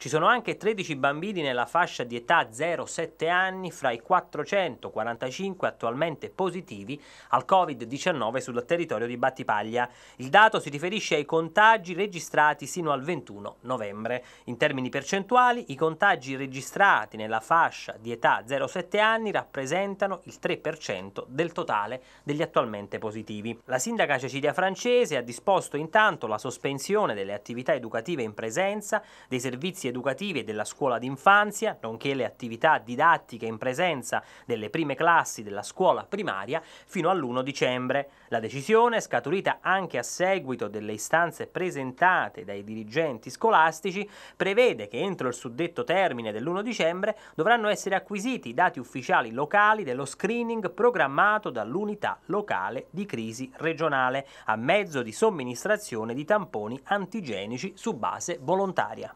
Ci sono anche 13 bambini nella fascia di età 0-7 anni fra i 445 attualmente positivi al Covid-19 sul territorio di Battipaglia. Il dato si riferisce ai contagi registrati sino al 21 novembre. In termini percentuali, i contagi registrati nella fascia di età 0-7 anni rappresentano il 3% del totale degli attualmente positivi. La sindaca Cecilia Francese ha disposto intanto la sospensione delle attività educative in presenza, dei servizi servizi educativi della scuola d'infanzia, nonché le attività didattiche in presenza delle prime classi della scuola primaria fino all'1 dicembre. La decisione, scaturita anche a seguito delle istanze presentate dai dirigenti scolastici, prevede che entro il suddetto termine dell'1 dicembre dovranno essere acquisiti i dati ufficiali locali dello screening programmato dall'unità locale di crisi regionale a mezzo di somministrazione di tamponi antigenici su base volontaria.